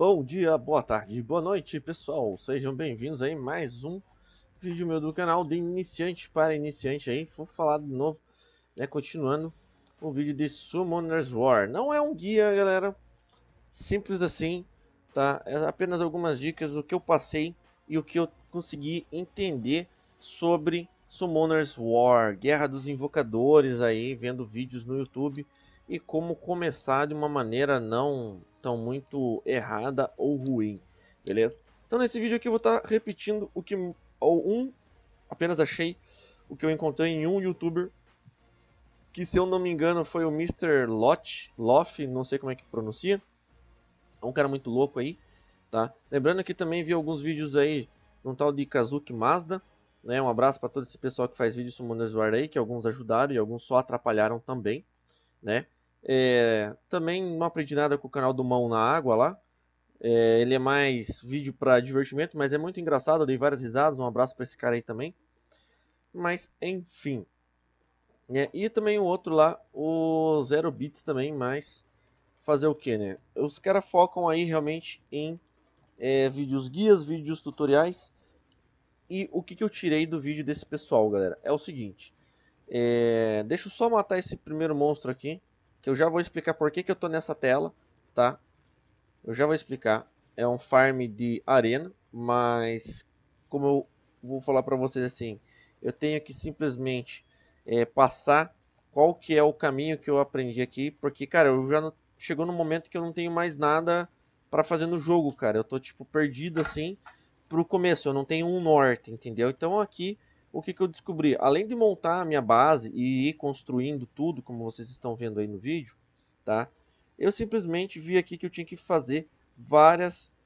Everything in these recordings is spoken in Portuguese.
Bom dia, boa tarde, boa noite pessoal, sejam bem-vindos aí mais um vídeo meu do canal de iniciante para iniciante aí, vou falar de novo, né, continuando o vídeo de Summoner's War, não é um guia galera, simples assim, tá, é apenas algumas dicas do que eu passei e o que eu consegui entender sobre Summoner's War, Guerra dos Invocadores aí, vendo vídeos no YouTube, e como começar de uma maneira não tão muito errada ou ruim, beleza? Então nesse vídeo aqui eu vou estar tá repetindo o que ou um apenas achei o que eu encontrei em um youtuber que se eu não me engano foi o Mr. Lot, Loff, não sei como é que pronuncia. É um cara muito louco aí, tá? Lembrando que também vi alguns vídeos aí de um tal de Kazuki Mazda, né? Um abraço para todo esse pessoal que faz vídeos sobre War aí, que alguns ajudaram e alguns só atrapalharam também, né? É, também não aprendi nada com o canal do Mão na Água lá. É, ele é mais vídeo para divertimento, mas é muito engraçado. Eu dei várias risadas. Um abraço para esse cara aí também. Mas enfim. É, e também o outro lá, o Zero Bits também, mas fazer o que, né? Os caras focam aí realmente em é, vídeos guias, vídeos tutoriais. E o que, que eu tirei do vídeo desse pessoal, galera? É o seguinte. É, deixa eu só matar esse primeiro monstro aqui que eu já vou explicar por que, que eu tô nessa tela, tá? Eu já vou explicar. É um farm de arena, mas como eu vou falar para vocês assim, eu tenho que simplesmente é, passar qual que é o caminho que eu aprendi aqui, porque, cara, eu já não... chegou no momento que eu não tenho mais nada para fazer no jogo, cara. Eu tô, tipo, perdido, assim, pro começo. Eu não tenho um norte, entendeu? Então aqui o que, que eu descobri? Além de montar a minha base e ir construindo tudo, como vocês estão vendo aí no vídeo, tá? Eu simplesmente vi aqui que eu tinha que fazer várias...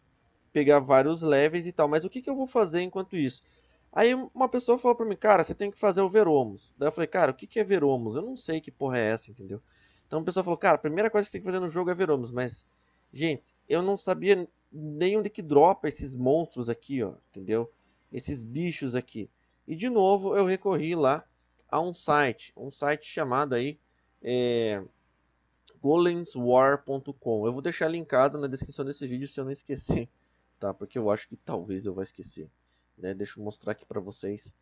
Pegar vários levels e tal, mas o que, que eu vou fazer enquanto isso? Aí uma pessoa falou pra mim, cara, você tem que fazer o Veromos. Daí eu falei, cara, o que, que é Veromos? Eu não sei que porra é essa, entendeu? Então a pessoa falou, cara, a primeira coisa que você tem que fazer no jogo é Veromos, mas... Gente, eu não sabia nem onde que dropa esses monstros aqui, ó, entendeu? Esses bichos aqui. E de novo eu recorri lá a um site, um site chamado aí é, golemswar.com. Eu vou deixar linkado na descrição desse vídeo se eu não esquecer, tá? Porque eu acho que talvez eu vá esquecer, né? Deixa eu mostrar aqui para vocês,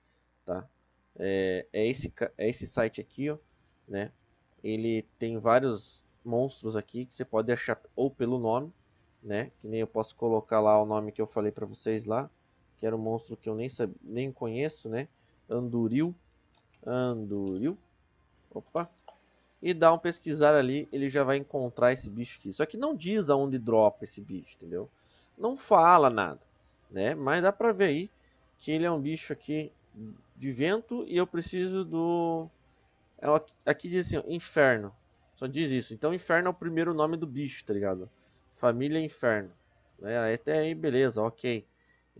tá? É, é, esse, é esse site aqui, ó, né? Ele tem vários monstros aqui que você pode achar ou pelo nome, né? Que nem eu posso colocar lá o nome que eu falei para vocês lá, que era um monstro que eu nem, nem conheço, né? Anduril. Anduril. Opa. E dá um pesquisar ali, ele já vai encontrar esse bicho aqui. Só que não diz aonde dropa esse bicho, entendeu? Não fala nada, né? Mas dá pra ver aí que ele é um bicho aqui de vento e eu preciso do... É aqui diz assim, ó, inferno. Só diz isso. Então inferno é o primeiro nome do bicho, tá ligado? Família inferno. É, até aí, beleza, ok.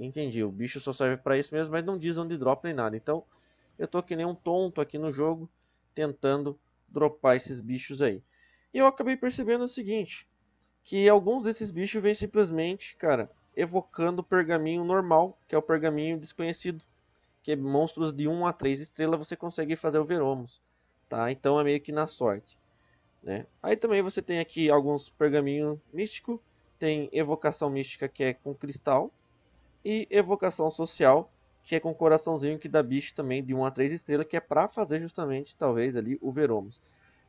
Entendi, o bicho só serve para isso mesmo, mas não diz onde dropa nem nada. Então, eu tô que nem um tonto aqui no jogo, tentando dropar esses bichos aí. E eu acabei percebendo o seguinte, que alguns desses bichos vêm simplesmente, cara, evocando o pergaminho normal, que é o pergaminho desconhecido. Que é monstros de 1 a 3 estrelas você consegue fazer o Veromos, tá? Então é meio que na sorte, né? Aí também você tem aqui alguns pergaminho místico, tem evocação mística que é com cristal, e Evocação Social, que é com coraçãozinho que dá bicho também de 1 a 3 estrelas, que é para fazer justamente, talvez, ali o Veromos.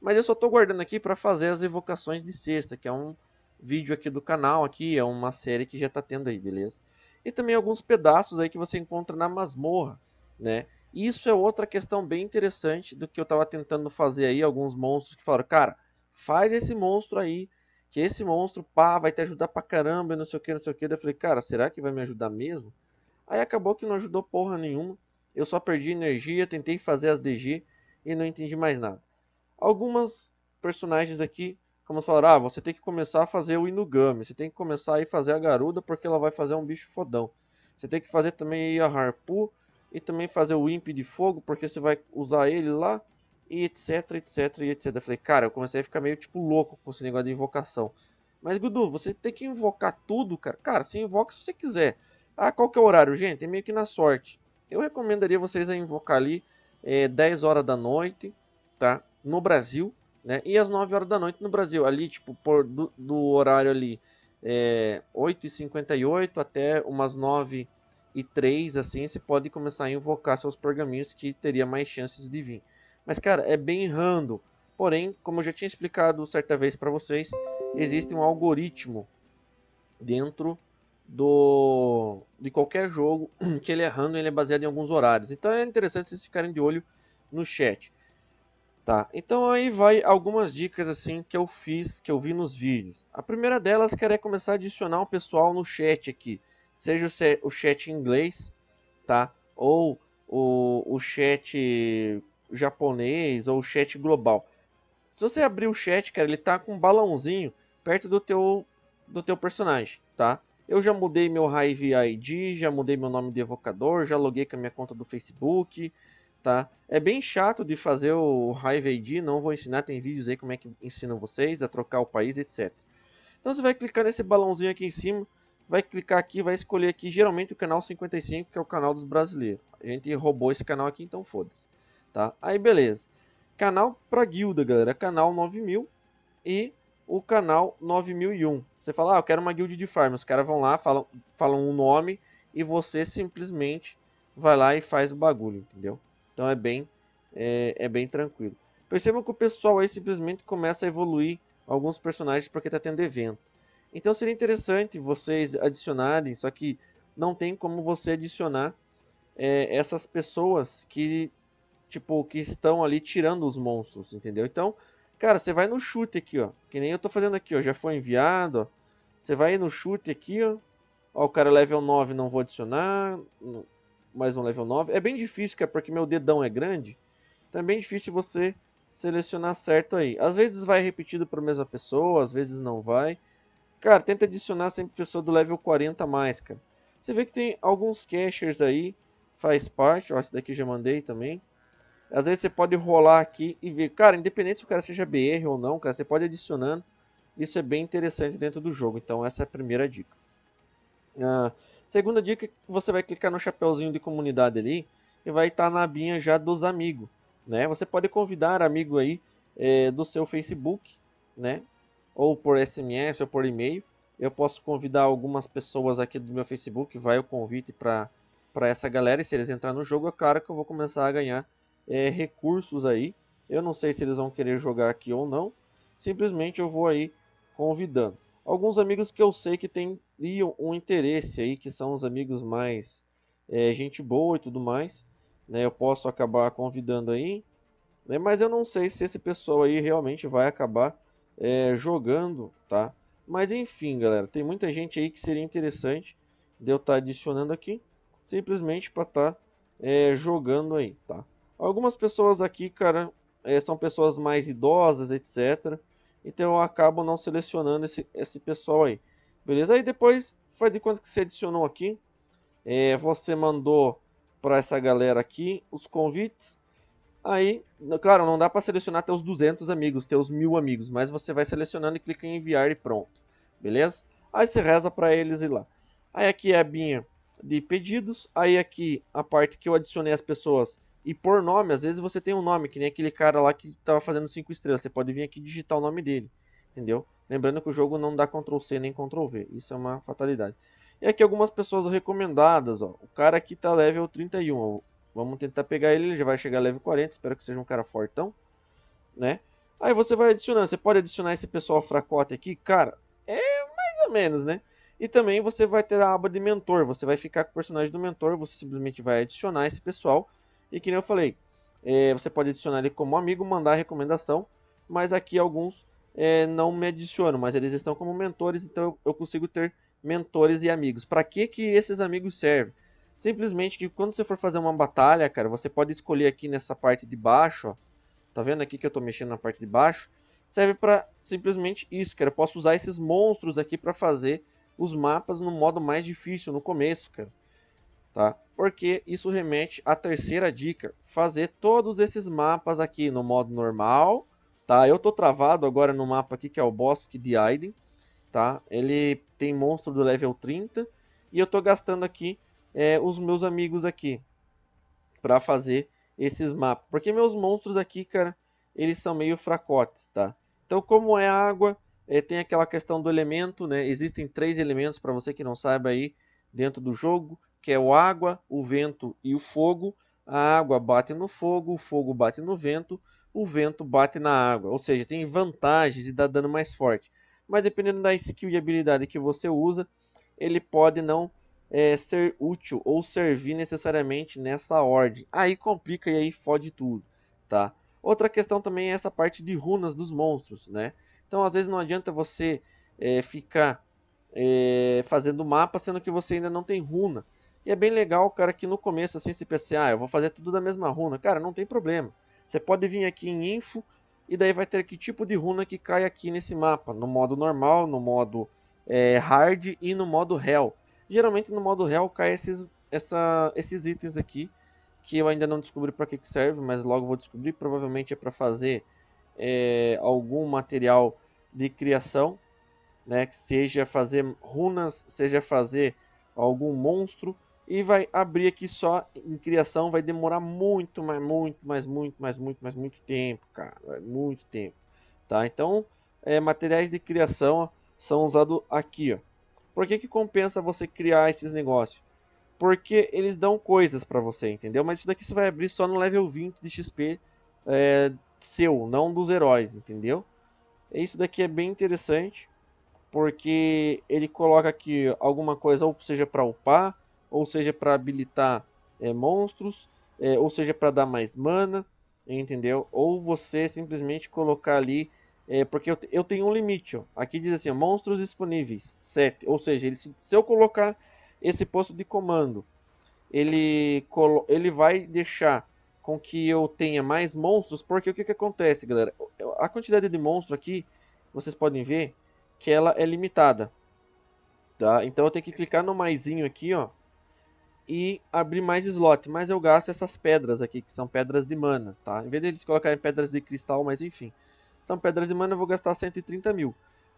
Mas eu só estou guardando aqui para fazer as evocações de sexta, que é um vídeo aqui do canal, aqui é uma série que já está tendo aí, beleza? E também alguns pedaços aí que você encontra na masmorra, né? E isso é outra questão bem interessante do que eu estava tentando fazer aí, alguns monstros que falaram, cara, faz esse monstro aí que esse monstro, pá, vai te ajudar pra caramba, não sei o que, não sei o que. Daí eu falei, cara, será que vai me ajudar mesmo? Aí acabou que não ajudou porra nenhuma. Eu só perdi energia, tentei fazer as DG e não entendi mais nada. Algumas personagens aqui, como falaram, ah, você tem que começar a fazer o Inugami, você tem que começar a fazer a Garuda porque ela vai fazer um bicho fodão. Você tem que fazer também a Harpu e também fazer o Imp de Fogo porque você vai usar ele lá e etc, etc, e etc. Eu falei, cara, eu comecei a ficar meio tipo louco com esse negócio de invocação. Mas, Gudu, você tem que invocar tudo, cara. Cara, você invoca se você quiser. Ah, qual que é o horário, gente? É meio que na sorte. Eu recomendaria vocês a invocar ali é, 10 horas da noite, tá? No Brasil, né? E às 9 horas da noite no Brasil. Ali, tipo, por, do, do horário ali é, 8h58 até umas 9 e 3 assim, você pode começar a invocar seus pergaminhos que teria mais chances de vir. Mas, cara, é bem random. Porém, como eu já tinha explicado certa vez para vocês, existe um algoritmo dentro do de qualquer jogo que ele é random, ele é baseado em alguns horários. Então é interessante vocês ficarem de olho no chat. Tá, então aí vai algumas dicas assim que eu fiz, que eu vi nos vídeos. A primeira delas, cara, é começar a adicionar o pessoal no chat aqui. Seja o, o chat em inglês, tá? Ou o, o chat japonês ou chat global. Se você abrir o chat, cara, ele tá com um balãozinho perto do teu do teu personagem, tá? Eu já mudei meu Hive ID, já mudei meu nome de evocador, já loguei com a minha conta do Facebook, tá? É bem chato de fazer o Hive ID, não vou ensinar, tem vídeos aí como é que ensinam vocês a trocar o país, etc. Então você vai clicar nesse balãozinho aqui em cima, vai clicar aqui, vai escolher aqui, geralmente o canal 55, que é o canal dos brasileiros. A gente roubou esse canal aqui, então foda-se tá? Aí beleza. Canal para guilda, galera, canal 9000 e o canal 9001. Você fala, ah, eu quero uma guilda de farm. Os caras vão lá, falam, falam um nome e você simplesmente vai lá e faz o bagulho, entendeu? Então é bem, é, é bem tranquilo. Percebam que o pessoal aí simplesmente começa a evoluir alguns personagens porque está tendo evento. Então seria interessante vocês adicionarem, só que não tem como você adicionar é, essas pessoas que tipo, que estão ali tirando os monstros, entendeu? Então, cara, você vai no chute aqui, ó. Que nem eu tô fazendo aqui, ó. Já foi enviado, ó. Você vai no chute aqui, ó. Ó, o cara é level 9 não vou adicionar. Mais um level 9. É bem difícil, cara, porque meu dedão é grande. Então é bem difícil você selecionar certo aí. Às vezes vai repetido para a mesma pessoa, às vezes não vai. Cara, tenta adicionar sempre pessoa do level 40 a mais, cara. Você vê que tem alguns cachers aí, faz parte. Ó, esse daqui já mandei também. Às vezes você pode rolar aqui e ver, cara, independente se o cara seja BR ou não, cara, você pode adicionando. Isso é bem interessante dentro do jogo, então essa é a primeira dica. Uh, segunda dica é você vai clicar no chapéuzinho de comunidade ali e vai estar tá na abinha já dos amigos. Né? Você pode convidar amigo aí é, do seu Facebook, né? ou por SMS ou por e-mail. Eu posso convidar algumas pessoas aqui do meu Facebook, vai o convite para essa galera e se eles entrar no jogo, é claro que eu vou começar a ganhar é, recursos aí. Eu não sei se eles vão querer jogar aqui ou não. Simplesmente eu vou aí convidando. Alguns amigos que eu sei que teriam um interesse aí, que são os amigos mais é, gente boa e tudo mais. Né? Eu posso acabar convidando aí. Né? Mas eu não sei se esse pessoal aí realmente vai acabar é, jogando, tá? Mas enfim, galera, tem muita gente aí que seria interessante de eu estar tá adicionando aqui, simplesmente para estar tá, é, jogando aí, tá? Algumas pessoas aqui, cara, eh, são pessoas mais idosas, etc. Então eu acabo não selecionando esse, esse pessoal aí. Beleza? Aí depois faz de quanto que você adicionou aqui. É, você mandou para essa galera aqui os convites. Aí, claro, não dá para selecionar até os 200 amigos, até os 1000 amigos, mas você vai selecionando e clica em enviar e pronto. Beleza? Aí você reza para eles ir lá. Aí aqui é a binha de pedidos, aí aqui a parte que eu adicionei as pessoas e por nome, às vezes você tem um nome, que nem aquele cara lá que estava fazendo 5 estrelas, você pode vir aqui e digitar o nome dele, entendeu? Lembrando que o jogo não dá Ctrl C nem Ctrl V, isso é uma fatalidade. E aqui algumas pessoas recomendadas, ó. O cara aqui tá level 31, ó. Vamos tentar pegar ele, ele já vai chegar level 40, espero que seja um cara fortão, né? Aí você vai adicionando, você pode adicionar esse pessoal fracote aqui, cara, é mais ou menos, né? E também você vai ter a aba de mentor, você vai ficar com o personagem do mentor, você simplesmente vai adicionar esse pessoal e que nem eu falei, é, você pode adicionar ele como amigo, mandar recomendação, mas aqui alguns é, não me adicionam, mas eles estão como mentores, então eu, eu consigo ter mentores e amigos. Para que que esses amigos servem? Simplesmente que quando você for fazer uma batalha, cara, você pode escolher aqui nessa parte de baixo, ó, tá vendo aqui que eu estou mexendo na parte de baixo? Serve para simplesmente isso, cara, eu posso usar esses monstros aqui para fazer os mapas no modo mais difícil, no começo, cara tá? Porque isso remete à terceira dica, fazer todos esses mapas aqui no modo normal, tá? Eu tô travado agora no mapa aqui que é o Bosque de Aiden, tá? Ele tem monstro do level 30 e eu tô gastando aqui é, os meus amigos aqui para fazer esses mapas, porque meus monstros aqui, cara, eles são meio fracotes, tá? Então, como é água, é, tem aquela questão do elemento, né? Existem três elementos para você que não sabe aí dentro do jogo que é o água, o vento e o fogo. A água bate no fogo, o fogo bate no vento, o vento bate na água. Ou seja, tem vantagens e dá dano mais forte. Mas dependendo da skill e habilidade que você usa, ele pode não é, ser útil ou servir necessariamente nessa ordem. Aí complica e aí fode tudo, tá? Outra questão também é essa parte de runas dos monstros, né? Então às vezes não adianta você é, ficar é, fazendo mapa sendo que você ainda não tem runa. E é bem legal, cara, que no começo assim você pensa, assim, ah, eu vou fazer tudo da mesma runa. Cara, não tem problema. Você pode vir aqui em info e daí vai ter que tipo de runa que cai aqui nesse mapa, no modo normal, no modo é, hard e no modo hell. Geralmente no modo hell cai esses, essa, esses itens aqui, que eu ainda não descobri para que, que serve, mas logo vou descobrir. Provavelmente é para fazer é, algum material de criação, né? Que seja fazer runas, seja fazer algum monstro e vai abrir aqui só em criação, vai demorar muito, mas muito, mas muito, mas muito, mas muito tempo, cara, é muito tempo, tá? Então, é, materiais de criação são usados aqui, ó. Por que que compensa você criar esses negócios? Porque eles dão coisas para você, entendeu? Mas isso daqui você vai abrir só no level 20 de XP é, seu, não dos heróis, entendeu? Isso daqui é bem interessante, porque ele coloca aqui alguma coisa, ou seja, para upar, ou seja para habilitar é, monstros, é, ou seja para dar mais mana, entendeu? Ou você simplesmente colocar ali, é, porque eu, eu, tenho um limite, ó. aqui diz assim, ó, monstros disponíveis, 7, ou seja, ele, se, se eu colocar esse posto de comando, ele, ele vai deixar com que eu tenha mais monstros, porque o que, que acontece, galera? A quantidade de monstro aqui, vocês podem ver, que ela é limitada. Tá? Então eu tenho que clicar no maisinho aqui, ó, e abrir mais slot, mas eu gasto essas pedras aqui, que são pedras de mana, tá? Em vez deles eles colocarem pedras de cristal, mas enfim, são pedras de mana, eu vou gastar 130 mil.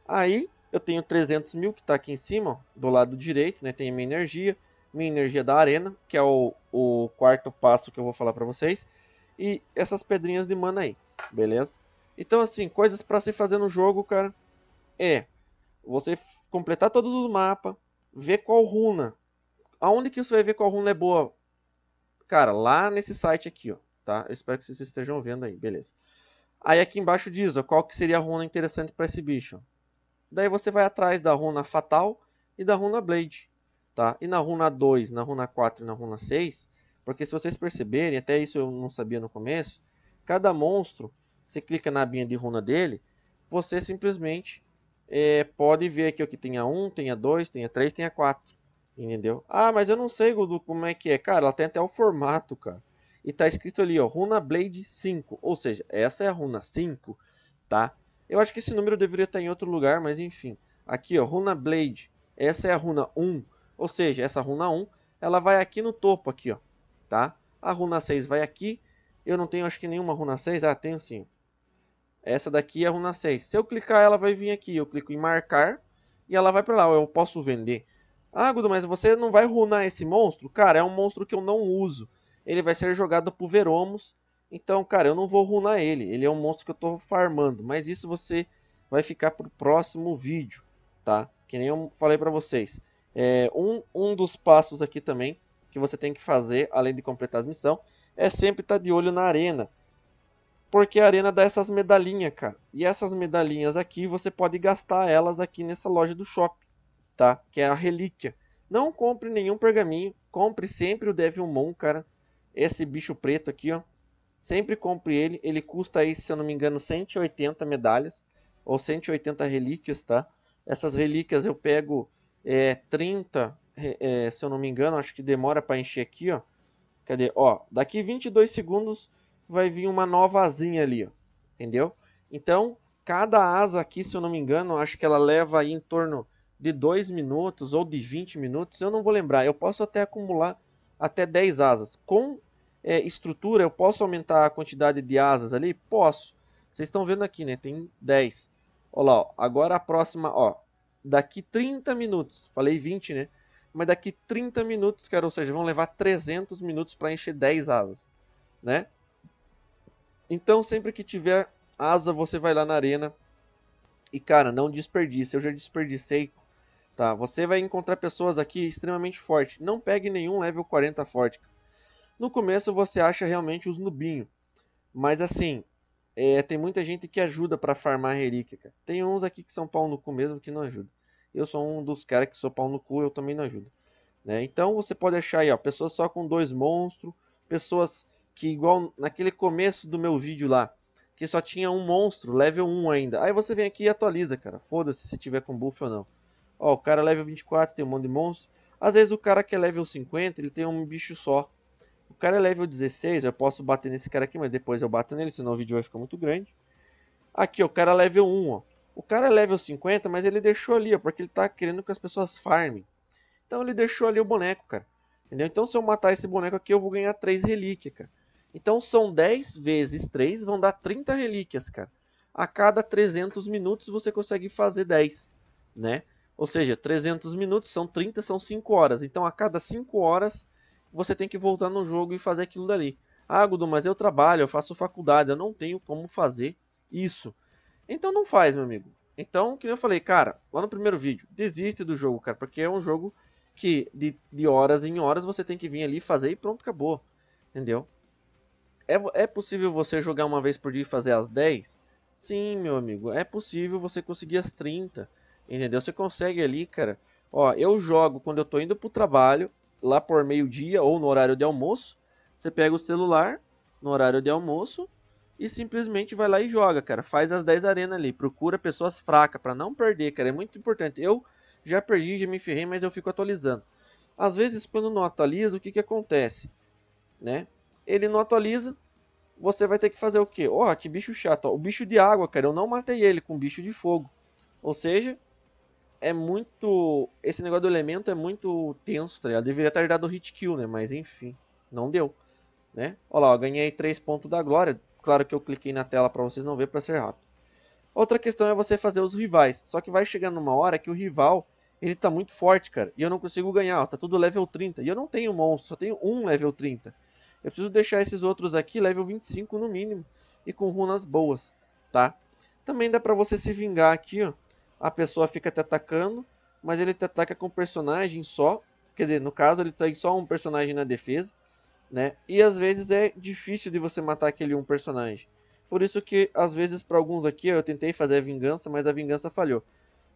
Aí eu tenho 300 mil que está aqui em cima, ó, do lado direito, né? Tem a minha energia, minha energia da arena, que é o, o quarto passo que eu vou falar para vocês, e essas pedrinhas de mana aí, beleza? Então assim, coisas para se fazer no jogo, cara, é você completar todos os mapas, ver qual runa Aonde que você vai ver qual runa é boa? Cara, lá nesse site aqui, ó, tá? Eu espero que vocês estejam vendo aí, beleza. Aí aqui embaixo diz, ó, qual que seria a runa interessante para esse bicho. Daí você vai atrás da runa Fatal e da runa Blade, tá? E na runa 2, na runa 4 e na runa 6, porque se vocês perceberem, até isso eu não sabia no começo, cada monstro, você clica na abinha de runa dele, você simplesmente é, pode ver aqui o que tem a 1, tem a 2, tem a 3, tem a 4. Entendeu? Ah, mas eu não sei, Gudu, como é que é. Cara, ela tem até o formato, cara. E tá escrito ali, ó, Runa Blade 5. Ou seja, essa é a Runa 5, tá? Eu acho que esse número deveria estar tá em outro lugar, mas enfim. Aqui, ó, Runa Blade. Essa é a Runa 1. Ou seja, essa Runa 1, ela vai aqui no topo, aqui, ó. Tá? A Runa 6 vai aqui. Eu não tenho, acho que nenhuma Runa 6. Ah, tenho sim. Essa daqui é a Runa 6. Se eu clicar, ela vai vir aqui. Eu clico em marcar e ela vai para lá. Eu posso vender. Ah, Gudo, mas você não vai runar esse monstro? Cara, é um monstro que eu não uso. Ele vai ser jogado pro Veromos. Então, cara, eu não vou runar ele. Ele é um monstro que eu tô farmando. Mas isso você vai ficar pro próximo vídeo, tá? Que nem eu falei pra vocês. É, um, um dos passos aqui também que você tem que fazer, além de completar as missões, é sempre estar tá de olho na arena. Porque a arena dá essas medalhinhas, cara. E essas medalhinhas aqui, você pode gastar elas aqui nessa loja do shopping tá? Que é a relíquia. Não compre nenhum pergaminho, compre sempre o Devilmon, cara. Esse bicho preto aqui, ó. Sempre compre ele, ele custa aí, se eu não me engano, 180 medalhas ou 180 relíquias, tá? Essas relíquias eu pego é, 30, é, se eu não me engano, acho que demora para encher aqui, ó. Cadê? Ó, daqui 22 segundos vai vir uma nova asinha ali, ó. Entendeu? Então, cada asa aqui, se eu não me engano, acho que ela leva aí em torno de 2 minutos ou de 20 minutos, eu não vou lembrar. Eu posso até acumular até 10 asas. Com é, estrutura, eu posso aumentar a quantidade de asas ali? Posso. Vocês estão vendo aqui, né? Tem 10. Olha lá, ó. agora a próxima, ó. Daqui 30 minutos, falei 20, né? Mas daqui 30 minutos, cara, ou seja, vão levar 300 minutos para encher 10 asas, né? Então, sempre que tiver asa, você vai lá na arena e, cara, não desperdice. Eu já desperdicei Tá, você vai encontrar pessoas aqui extremamente fortes. Não pegue nenhum level 40 forte. No começo você acha realmente os nubinho, mas assim, é, tem muita gente que ajuda para farmar relíquia. Tem uns aqui que são pau no cu mesmo que não ajuda. Eu sou um dos caras que sou pau no cu, eu também não ajudo. Né? Então você pode achar aí, ó, pessoas só com dois monstros, pessoas que igual naquele começo do meu vídeo lá, que só tinha um monstro, level 1 ainda. Aí você vem aqui e atualiza, cara. Foda-se se tiver com buff ou não. Ó, o cara é level 24, tem um monte de monstros. Às vezes o cara que é level 50, ele tem um bicho só. O cara é level 16, eu posso bater nesse cara aqui, mas depois eu bato nele, senão o vídeo vai ficar muito grande. Aqui, ó, o cara é level 1, ó. O cara é level 50, mas ele deixou ali, ó, porque ele tá querendo que as pessoas farmem. Então ele deixou ali o boneco, cara. Entendeu? Então se eu matar esse boneco aqui, eu vou ganhar 3 relíquias, cara. Então são 10 vezes 3, vão dar 30 relíquias, cara. A cada 300 minutos você consegue fazer 10, né? Ou seja, 300 minutos são 30, são 5 horas. Então a cada 5 horas você tem que voltar no jogo e fazer aquilo dali. Ah, Gudu, mas eu trabalho, eu faço faculdade, eu não tenho como fazer isso. Então não faz, meu amigo. Então, que eu falei, cara, lá no primeiro vídeo, desiste do jogo, cara, porque é um jogo que de, de horas em horas você tem que vir ali fazer e pronto, acabou. Entendeu? É, é possível você jogar uma vez por dia e fazer as 10? Sim, meu amigo, é possível você conseguir as 30. Entendeu? Você consegue ali, cara. Ó, eu jogo quando eu tô indo pro trabalho, lá por meio-dia ou no horário de almoço. Você pega o celular no horário de almoço e simplesmente vai lá e joga, cara. Faz as 10 arenas ali, procura pessoas fracas para não perder, cara. É muito importante. Eu já perdi, já me ferrei, mas eu fico atualizando. Às vezes, quando não atualiza, o que que acontece? Né? Ele não atualiza, você vai ter que fazer o quê? Ó, oh, que bicho chato. Ó. O bicho de água, cara, eu não matei ele com bicho de fogo. Ou seja, é muito. Esse negócio do elemento é muito tenso, tá ligado? Deveria ter dado hit kill, né? Mas enfim, não deu. Né? Olha lá, ganhei 3 pontos da glória. Claro que eu cliquei na tela para vocês não ver para ser rápido. Outra questão é você fazer os rivais. Só que vai chegando uma hora que o rival ele tá muito forte, cara. E eu não consigo ganhar. Ó, tá tudo level 30. E eu não tenho monstro, só tenho um level 30. Eu preciso deixar esses outros aqui level 25 no mínimo. E com runas boas, tá? Também dá pra você se vingar aqui, ó a pessoa fica te atacando, mas ele te ataca com um personagem só. Quer dizer, no caso, ele tem tá só um personagem na defesa, né? E às vezes é difícil de você matar aquele um personagem. Por isso que, às vezes, para alguns aqui, eu tentei fazer a vingança, mas a vingança falhou.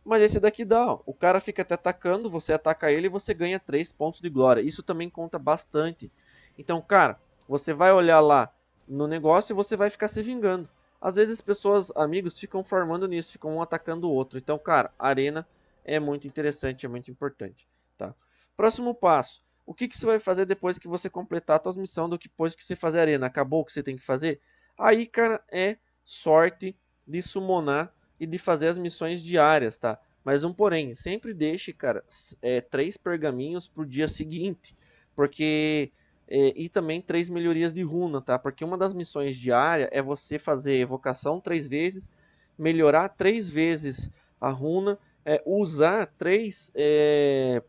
Mas esse daqui dá, ó. O cara fica até atacando, você ataca ele e você ganha 3 pontos de glória. Isso também conta bastante. Então, cara, você vai olhar lá no negócio e você vai ficar se vingando. Às vezes pessoas, amigos, ficam formando nisso, ficam um atacando o outro. Então, cara, arena é muito interessante, é muito importante, tá? Próximo passo. O que, que você vai fazer depois que você completar a sua missão do que depois que você fazer arena? Acabou o que você tem que fazer? Aí, cara, é sorte de summonar e de fazer as missões diárias, tá? Mas um porém, sempre deixe, cara, é, três pergaminhos pro dia seguinte. Porque e, é, e também três melhorias de runa, tá? Porque uma das missões diárias é você fazer evocação três vezes, melhorar três vezes a runa, é, usar três é,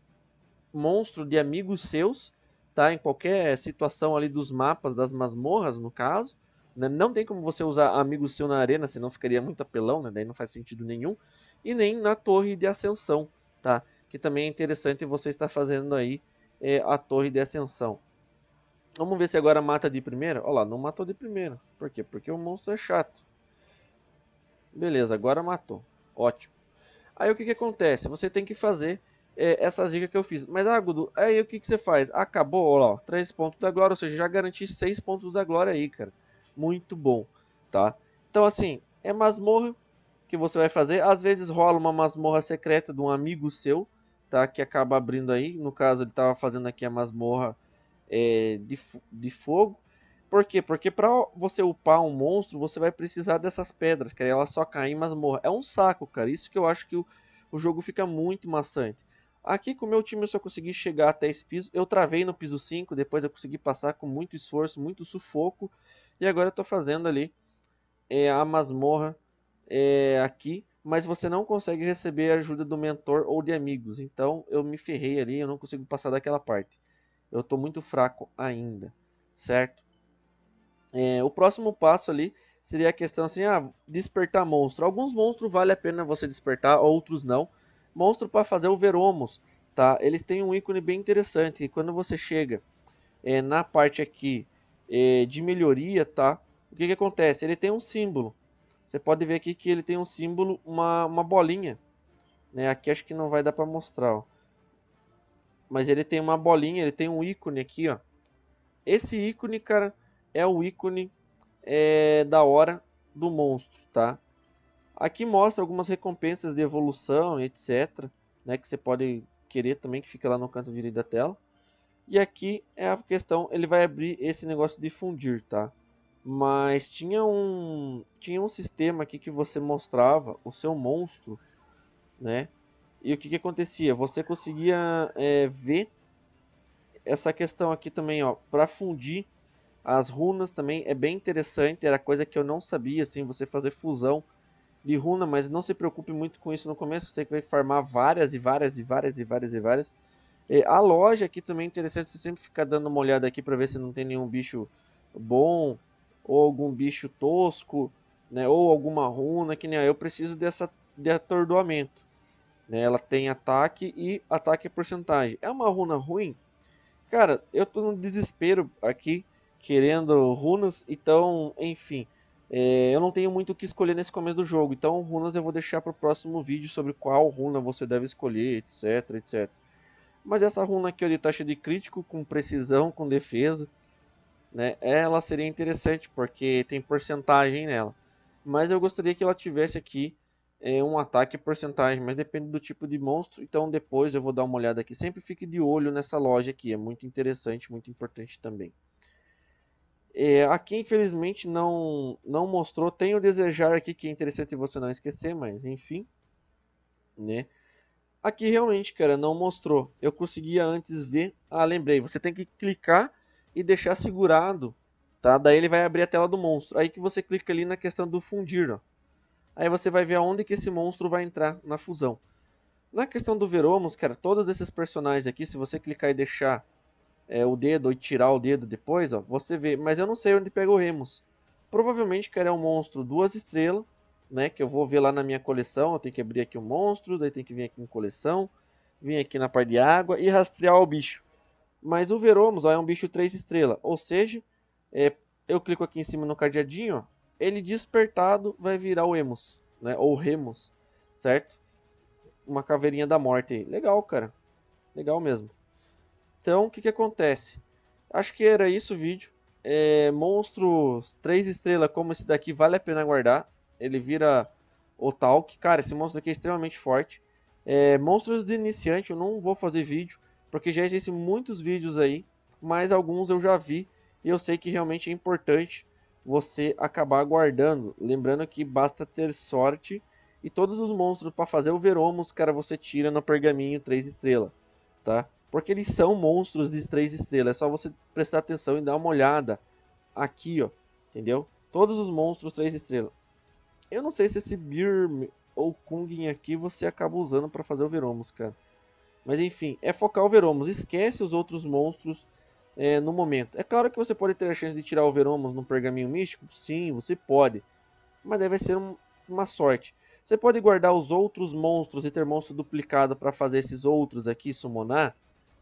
monstros de amigos seus, tá? Em qualquer situação ali dos mapas, das masmorras, no caso. Né? Não tem como você usar amigo seu na arena, senão ficaria muito apelão, né? Daí não faz sentido nenhum. E nem na torre de ascensão, tá? Que também é interessante você estar fazendo aí é, a torre de ascensão. Vamos ver se agora mata de primeira. Olha lá, não matou de primeira. Por quê? Porque o monstro é chato. Beleza, agora matou. Ótimo. Aí o que, que acontece? Você tem que fazer é, essas dicas que eu fiz. Mas, Agudo, ah, aí o que, que você faz? Acabou, olha lá, 3 pontos da glória. Ou seja, já garanti 6 pontos da glória aí, cara. Muito bom, tá? Então, assim, é masmorra que você vai fazer. Às vezes rola uma masmorra secreta de um amigo seu, tá? Que acaba abrindo aí. No caso, ele estava fazendo aqui a masmorra é, de, de fogo. Por quê? Porque para você upar um monstro, você vai precisar dessas pedras, aí elas só caem em masmorra. É um saco, cara. Isso que eu acho que o, o jogo fica muito maçante. Aqui com o meu time eu só consegui chegar até esse piso. Eu travei no piso 5, depois eu consegui passar com muito esforço, muito sufoco. E agora eu tô fazendo ali é, a masmorra é, aqui. Mas você não consegue receber a ajuda do mentor ou de amigos. Então eu me ferrei ali, eu não consigo passar daquela parte eu estou muito fraco ainda, certo? É, o próximo passo ali seria a questão assim, ah, despertar monstro. Alguns monstros vale a pena você despertar, outros não. Monstro para fazer o Veromos, tá? Eles têm um ícone bem interessante, que quando você chega é, na parte aqui é, de melhoria, tá? O que que acontece? Ele tem um símbolo. Você pode ver aqui que ele tem um símbolo, uma, uma bolinha. Né? Aqui acho que não vai dar para mostrar, ó. Mas ele tem uma bolinha, ele tem um ícone aqui, ó. Esse ícone, cara, é o ícone é, da hora do monstro, tá? Aqui mostra algumas recompensas de evolução, etc. Né, que você pode querer também, que fica lá no canto direito da tela. E aqui é a questão, ele vai abrir esse negócio de fundir, tá? Mas tinha um, tinha um sistema aqui que você mostrava o seu monstro, né? E o que, que acontecia? Você conseguia é, ver essa questão aqui também, ó, para fundir as runas também é bem interessante. Era coisa que eu não sabia, assim, você fazer fusão de runa, mas não se preocupe muito com isso no começo. Você vai farmar várias e várias e várias e várias e várias. É, a loja aqui também é interessante, você sempre ficar dando uma olhada aqui para ver se não tem nenhum bicho bom ou algum bicho tosco, né? Ou alguma runa que nem né, eu preciso dessa de atordoamento. Né? Ela tem ataque e ataque porcentagem. É uma runa ruim? Cara, eu tô no desespero aqui, querendo runas, então, enfim. É, eu não tenho muito o que escolher nesse começo do jogo, então runas eu vou deixar para o próximo vídeo sobre qual runa você deve escolher, etc, etc. Mas essa runa aqui ó, de taxa de crítico, com precisão, com defesa, né, ela seria interessante porque tem porcentagem nela. Mas eu gostaria que ela tivesse aqui é um ataque porcentagem, mas depende do tipo de monstro. Então depois eu vou dar uma olhada aqui. Sempre fique de olho nessa loja aqui, é muito interessante, muito importante também. É, aqui infelizmente não, não mostrou. Tem o desejar aqui que é interessante você não esquecer, mas enfim, né? Aqui realmente, cara, não mostrou. Eu conseguia antes ver. Ah, lembrei. Você tem que clicar e deixar segurado, tá? Daí ele vai abrir a tela do monstro. Aí que você clica ali na questão do fundir, ó. Aí você vai ver aonde que esse monstro vai entrar na fusão. Na questão do Veromos, cara, todos esses personagens aqui, se você clicar e deixar é, o dedo e tirar o dedo depois, ó, você vê. Mas eu não sei onde pega o Remus. Provavelmente, cara, é um monstro duas estrelas, né? Que eu vou ver lá na minha coleção. Eu tenho que abrir aqui o um monstro, daí tem que vir aqui em coleção, vir aqui na parte de água e rastrear o bicho. Mas o Veromos ó, é um bicho três estrelas, ou seja, é, eu clico aqui em cima no cadeadinho, ó, ele despertado vai virar o Emus, né? Ou Remus, certo? Uma caveirinha da morte aí. Legal, cara. Legal mesmo. Então, o que, que acontece? Acho que era isso o vídeo. É, monstros 3 estrelas como esse daqui vale a pena guardar. Ele vira o Talk. Cara, esse monstro aqui é extremamente forte. É, monstros de iniciante eu não vou fazer vídeo, porque já existem muitos vídeos aí, mas alguns eu já vi e eu sei que realmente é importante você acabar guardando. Lembrando que basta ter sorte e todos os monstros para fazer o Veromus, cara, você tira no pergaminho 3 estrelas, tá? Porque eles são monstros de 3 estrelas, é só você prestar atenção e dar uma olhada aqui, ó, entendeu? Todos os monstros 3 estrelas. Eu não sei se esse Birm ou Kungin aqui você acaba usando para fazer o Veromus, cara. Mas enfim, é focar o Veromus, esquece os outros monstros é, no momento. É claro que você pode ter a chance de tirar o Veromos num pergaminho místico? Sim, você pode. Mas deve ser um, uma sorte. Você pode guardar os outros monstros e ter monstro duplicado para fazer esses outros aqui summonar?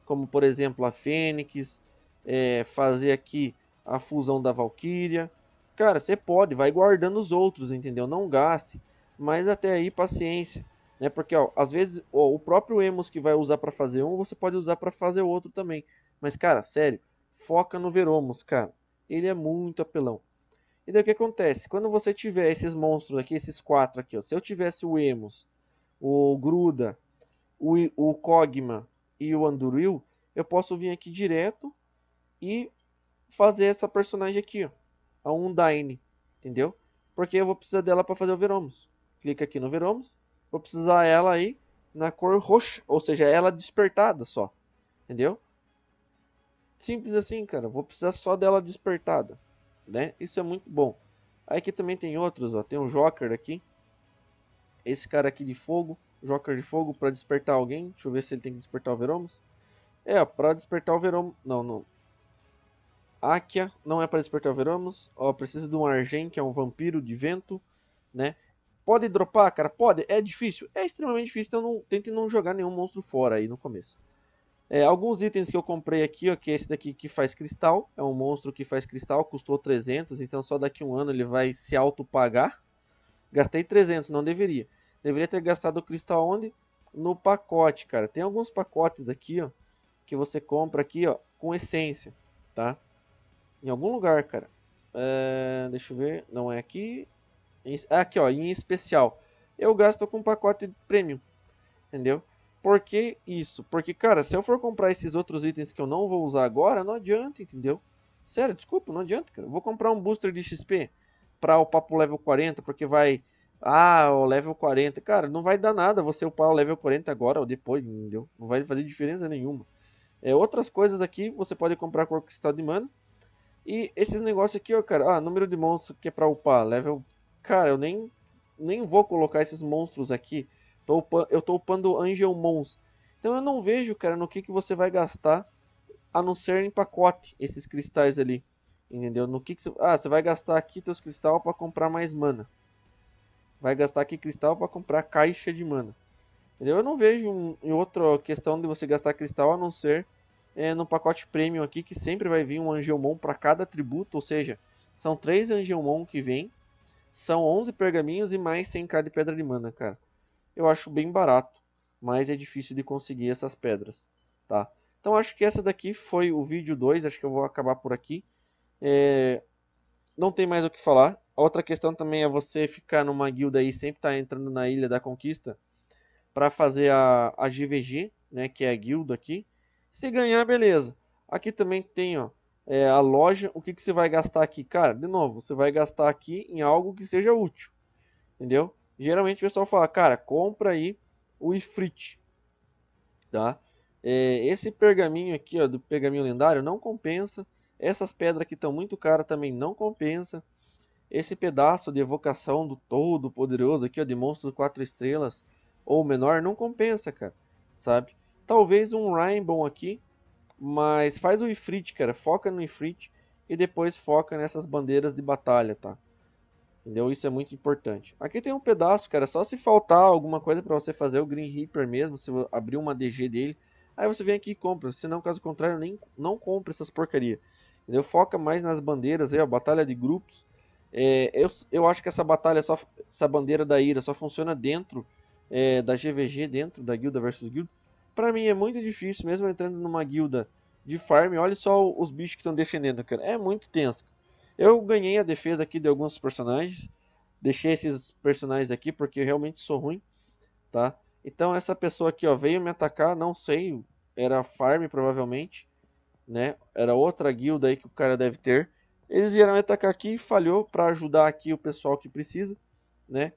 Como por exemplo a Fênix, é, fazer aqui a fusão da Valkyria. Cara, você pode, vai guardando os outros, entendeu? Não gaste, mas até aí paciência. Né? Porque ó, às vezes ó, o próprio Emos que vai usar para fazer um, você pode usar para fazer o outro também. Mas, cara, sério, foca no Veromos, cara. Ele é muito apelão. E daí o que acontece? Quando você tiver esses monstros aqui, esses quatro aqui, ó, se eu tivesse o Emos, o Gruda, o, o Cogma e o Anduril, eu posso vir aqui direto e fazer essa personagem aqui, ó, a Undyne, entendeu? Porque eu vou precisar dela para fazer o Veromos. Clica aqui no Veromos, vou precisar ela aí na cor roxa, ou seja, ela despertada só, entendeu? Simples assim, cara. Vou precisar só dela despertada, né? Isso é muito bom. Aí aqui também tem outros, ó. Tem um Joker aqui. Esse cara aqui de fogo. Joker de fogo para despertar alguém. Deixa eu ver se ele tem que despertar o Veromos. É, para despertar o Veromos. Não, não. Akia não é para despertar o Veromos. Ó, precisa de um Argen, que é um vampiro de vento, né? Pode dropar, cara? Pode. É difícil. É extremamente difícil, então não, tente não jogar nenhum monstro fora aí no começo. É, alguns itens que eu comprei aqui, ó, que é esse daqui que faz cristal, é um monstro que faz cristal, custou 300, então só daqui um ano ele vai se auto-pagar. Gastei 300, não deveria. Deveria ter gastado o cristal onde? No pacote, cara. Tem alguns pacotes aqui, ó, que você compra aqui, ó, com essência, tá? Em algum lugar, cara. É, deixa eu ver, não é aqui. É aqui, ó, em especial. Eu gasto com pacote premium, entendeu? Por que isso? Porque, cara, se eu for comprar esses outros itens que eu não vou usar agora, não adianta, entendeu? Sério, desculpa, não adianta, cara. vou comprar um booster de XP para upar pro level 40, porque vai... Ah, o level 40. Cara, não vai dar nada você upar o level 40 agora ou depois, entendeu? Não vai fazer diferença nenhuma. É, outras coisas aqui, você pode comprar com o estado de mana. E esses negócios aqui, ó, cara. Ah, número de monstros que é pra upar. Level... Cara, eu nem, nem vou colocar esses monstros aqui Tô upando, eu tô upando Angel Mons. Então eu não vejo, cara, no que, que você vai gastar a não ser em pacote esses cristais ali. Entendeu? No que, que você... Ah, você vai gastar aqui teus cristal para comprar mais mana. Vai gastar aqui cristal para comprar caixa de mana. Entendeu? Eu não vejo um, em outra questão de você gastar cristal a não ser é, no pacote premium aqui, que sempre vai vir um Angelmon para cada atributo. Ou seja, são três Angelmon que vem, são 11 pergaminhos e mais 100k de pedra de mana, cara eu acho bem barato, mas é difícil de conseguir essas pedras, tá? Então acho que essa daqui foi o vídeo 2, acho que eu vou acabar por aqui. É... Não tem mais o que falar. A outra questão também é você ficar numa guilda aí, sempre estar tá entrando na Ilha da Conquista, para fazer a, a GVG, né, que é a guilda aqui. Se ganhar, beleza. Aqui também tem ó, é, a loja, o que, que você vai gastar aqui? Cara, de novo, você vai gastar aqui em algo que seja útil, entendeu? geralmente o pessoal fala, cara, compra aí o Ifrit, tá? É, esse pergaminho aqui, ó, do pergaminho lendário, não compensa. Essas pedras que estão muito caras também não compensa. Esse pedaço de evocação do todo poderoso aqui, ó, de monstros 4 estrelas ou menor, não compensa, cara, sabe? Talvez um Rainbow aqui, mas faz o Ifrit, cara, foca no Ifrit e depois foca nessas bandeiras de batalha, tá? Entendeu? Isso é muito importante. Aqui tem um pedaço, cara, só se faltar alguma coisa para você fazer o Green Reaper mesmo, se abrir uma DG dele, aí você vem aqui e compra. Senão, caso contrário, nem não compra essas porcaria. Entendeu? Foca mais nas bandeiras aí, a batalha de grupos. É, eu, eu acho que essa batalha, só, essa bandeira da ira só funciona dentro é, da GVG, dentro da guilda versus guilda. Pra mim é muito difícil, mesmo entrando numa guilda de farm, olha só os bichos que estão defendendo, cara. É muito tenso. Eu ganhei a defesa aqui de alguns personagens. Deixei esses personagens aqui porque eu realmente sou ruim, tá? Então essa pessoa aqui, ó, veio me atacar, não sei, era farm provavelmente, né? Era outra guilda aí que o cara deve ter. Eles vieram me atacar aqui e falhou para ajudar aqui o pessoal que precisa, né?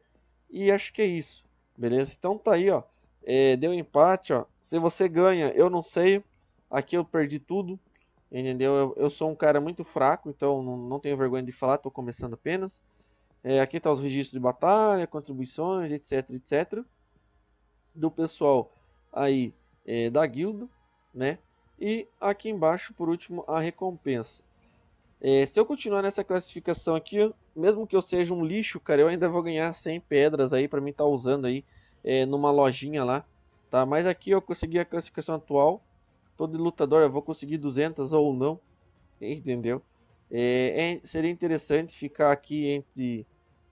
E acho que é isso, beleza? Então tá aí, ó. É, deu empate, ó. Se você ganha, eu não sei. Aqui eu perdi tudo, Entendeu? Eu, eu sou um cara muito fraco, então não, não tenho vergonha de falar, estou começando apenas. É, aqui está os registros de batalha, contribuições, etc, etc. Do pessoal aí é, da guilda, né? E aqui embaixo, por último, a recompensa. É, se eu continuar nessa classificação aqui, mesmo que eu seja um lixo, cara, eu ainda vou ganhar 100 pedras aí para mim estar tá usando aí é, numa lojinha lá, tá? Mas aqui eu consegui a classificação atual, todo lutador, eu vou conseguir 200 ou não, entendeu? É, é, seria interessante ficar aqui entre,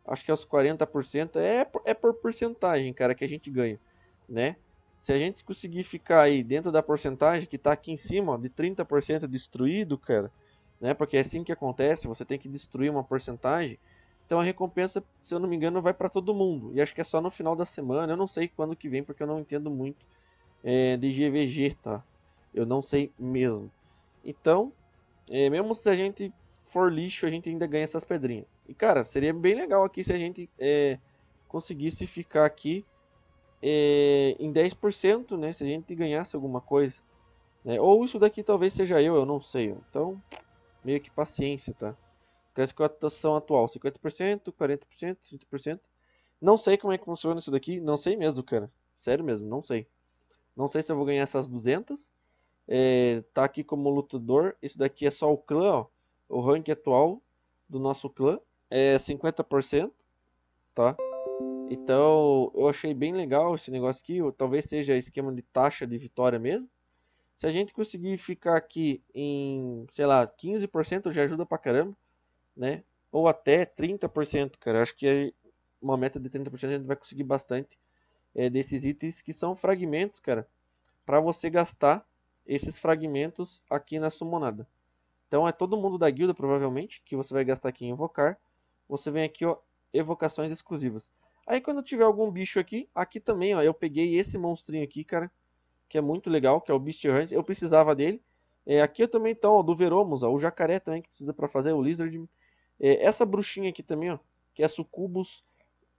acho que aos é 40%, é, é por porcentagem, cara, que a gente ganha, né? Se a gente conseguir ficar aí dentro da porcentagem que está aqui em cima, ó, de 30% destruído, cara, né? Porque é assim que acontece, você tem que destruir uma porcentagem. Então a recompensa, se eu não me engano, vai para todo mundo. E acho que é só no final da semana, eu não sei quando que vem, porque eu não entendo muito é, de GVG, tá? Eu não sei mesmo. Então, é, mesmo se a gente for lixo, a gente ainda ganha essas pedrinhas. E cara, seria bem legal aqui se a gente é, conseguisse ficar aqui é, em 10%, né? Se a gente ganhasse alguma coisa. Né? Ou isso daqui talvez seja eu, eu não sei. Então, meio que paciência, tá? Parece que a cotação atual, 50%, 40%, 30%. Não sei como é que funciona isso daqui, não sei mesmo, cara. Sério mesmo, não sei. Não sei se eu vou ganhar essas 200 é, tá aqui como lutador. Isso daqui é só o clã, ó. O rank atual do nosso clã é 50%, tá? Então, eu achei bem legal esse negócio aqui. Talvez seja esquema de taxa de vitória mesmo. Se a gente conseguir ficar aqui em, sei lá, 15% já ajuda pra caramba, né? Ou até 30%, cara. Acho que uma meta de 30% a gente vai conseguir bastante é, desses itens que são fragmentos, cara. Pra você gastar esses fragmentos aqui na summonada. Então é todo mundo da guilda, provavelmente, que você vai gastar aqui em invocar. Você vem aqui, ó, evocações exclusivas. Aí quando tiver algum bicho aqui, aqui também, ó, eu peguei esse monstrinho aqui, cara, que é muito legal, que é o Beast Hunt, eu precisava dele. É, aqui eu também, então, ó, do Veromus, ó, o jacaré também que precisa para fazer, o Lizard. É, essa bruxinha aqui também, ó, que é Sucubus,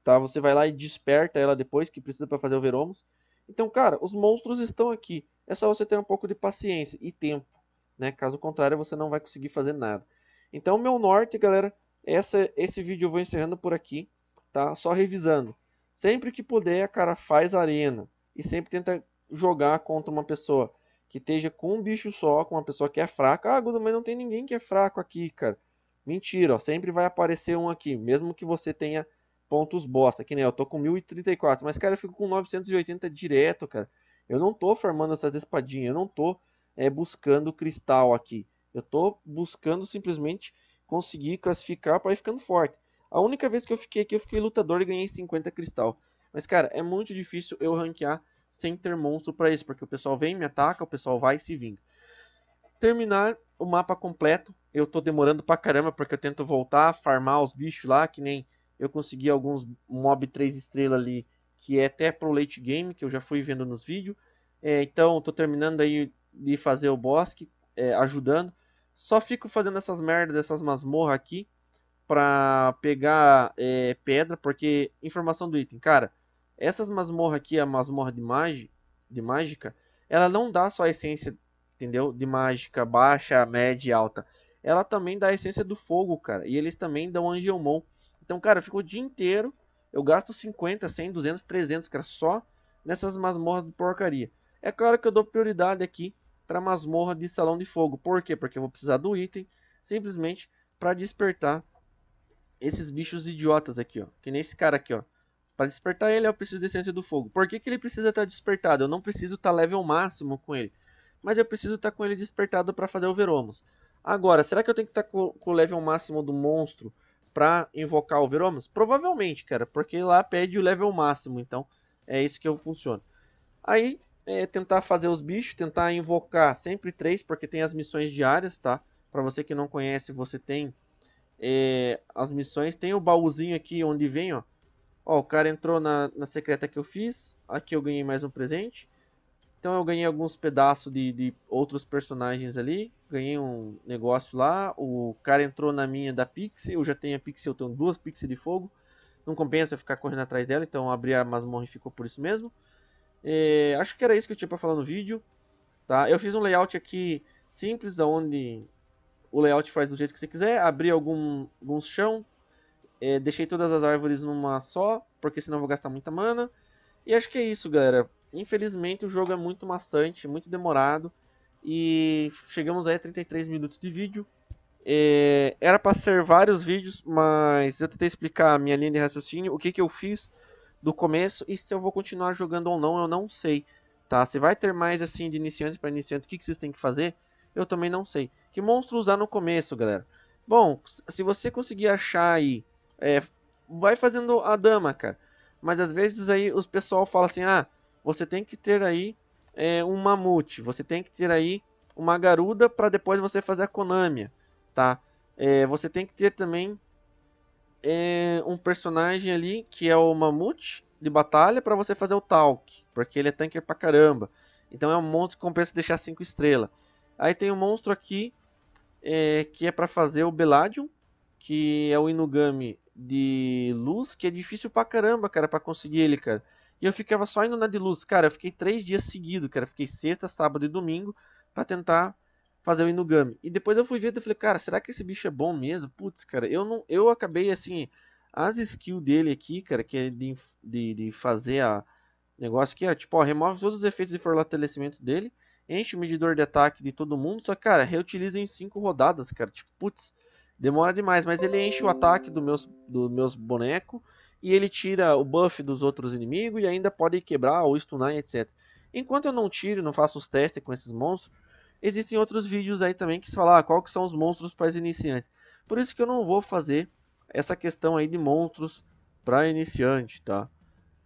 tá? Você vai lá e desperta ela depois, que precisa para fazer o Veromus. Então, cara, os monstros estão aqui. É só você ter um pouco de paciência e tempo, né? Caso contrário, você não vai conseguir fazer nada. Então, meu norte, galera, essa, esse vídeo eu vou encerrando por aqui, tá? Só revisando. Sempre que puder, cara, faz arena. E sempre tenta jogar contra uma pessoa que esteja com um bicho só, com uma pessoa que é fraca. Ah, Gudo, mas não tem ninguém que é fraco aqui, cara. Mentira, ó, sempre vai aparecer um aqui, mesmo que você tenha pontos bosta. Que nem né, eu tô com 1034, mas cara, eu fico com 980 direto, cara. Eu não estou farmando essas espadinhas, eu não estou é, buscando cristal aqui. Eu estou buscando simplesmente conseguir classificar para ir ficando forte. A única vez que eu fiquei aqui, eu fiquei lutador e ganhei 50 cristal. Mas, cara, é muito difícil eu ranquear sem ter monstro para isso, porque o pessoal vem, me ataca, o pessoal vai e se vinga. Terminar o mapa completo, eu tô demorando pra caramba, porque eu tento voltar, farmar os bichos lá, que nem eu consegui alguns mob 3 estrelas ali que é até pro late game, que eu já fui vendo nos vídeos. É, então, estou terminando aí de fazer o bosque, é, ajudando. Só fico fazendo essas merdas, essas masmorras aqui, para pegar é, pedra, porque... Informação do item, cara, essas masmorras aqui, a masmorra de, magi, de mágica, ela não dá só a essência, entendeu? De mágica baixa, média e alta. Ela também dá a essência do fogo, cara. E eles também dão Angelmon. Então, cara, ficou o dia inteiro eu gasto 50, 100, 200, 300, cara, só nessas masmorras de porcaria. É claro que eu dou prioridade aqui para masmorra de salão de fogo. Por quê? Porque eu vou precisar do item simplesmente para despertar esses bichos idiotas aqui, ó. Que nem esse cara aqui, ó. Para despertar ele, eu preciso de essência do fogo. Por que, que ele precisa estar tá despertado? Eu não preciso estar tá level máximo com ele. Mas eu preciso estar tá com ele despertado para fazer o Veromos. Agora, será que eu tenho que estar tá com, com o level máximo do monstro para invocar o Veromas? Provavelmente, cara, porque lá pede o level máximo, então é isso que eu funciono. Aí, é tentar fazer os bichos, tentar invocar sempre três, porque tem as missões diárias, tá? Para você que não conhece, você tem é, as missões. Tem o baúzinho aqui onde vem, ó. Ó, o cara entrou na, na secreta que eu fiz. Aqui eu ganhei mais um presente. Então eu ganhei alguns pedaços de, de outros personagens ali ganhei um negócio lá, o cara entrou na minha da Pixie, eu já tenho a Pixie, eu tenho duas Pixie de fogo, não compensa ficar correndo atrás dela, então abri a masmorra e ficou por isso mesmo. É, acho que era isso que eu tinha para falar no vídeo, tá? Eu fiz um layout aqui simples, onde o layout faz do jeito que você quiser, abri algum, alguns chão, é, deixei todas as árvores numa só, porque senão vou gastar muita mana. E acho que é isso, galera. Infelizmente o jogo é muito maçante, muito demorado. E chegamos aí a 33 minutos de vídeo. É, era para ser vários vídeos, mas eu tentei explicar a minha linha de raciocínio, o que, que eu fiz do começo e se eu vou continuar jogando ou não, eu não sei. Tá? Se vai ter mais assim de iniciante para iniciante, o que, que vocês têm que fazer? Eu também não sei. Que monstro usar no começo, galera? Bom, se você conseguir achar aí, é, vai fazendo a dama, cara. Mas às vezes aí os pessoal fala assim, ah, você tem que ter aí é, um mamute. Você tem que ter aí uma garuda para depois você fazer a Konami, tá? É, você tem que ter também é, um personagem ali que é o mamute de batalha para você fazer o Talk, porque ele é tanker pra caramba. Então é um monstro que compensa deixar 5 estrelas. Aí tem um monstro aqui é, que é para fazer o Beladium, que é o Inugami de luz, que é difícil pra caramba, cara, para conseguir ele, cara. E eu ficava só indo na de luz. Cara, eu fiquei três dias seguidos, cara. Fiquei sexta, sábado e domingo para tentar fazer o Inugami. E depois eu fui ver e falei, cara, será que esse bicho é bom mesmo? Putz, cara, eu não. Eu acabei assim. As skills dele aqui, cara, que é de, de, de fazer a. Negócio que é tipo, ó, remove todos os efeitos de fortalecimento dele, enche o medidor de ataque de todo mundo, só cara, reutiliza em cinco rodadas, cara. Tipo, putz, demora demais, mas ele enche o ataque do meus, do meus bonecos e ele tira o buff dos outros inimigos e ainda pode quebrar ou stunar, etc. Enquanto eu não tiro, não faço os testes com esses monstros, existem outros vídeos aí também que falam ah, qual que são os monstros para os iniciantes. Por isso que eu não vou fazer essa questão aí de monstros para iniciante, tá?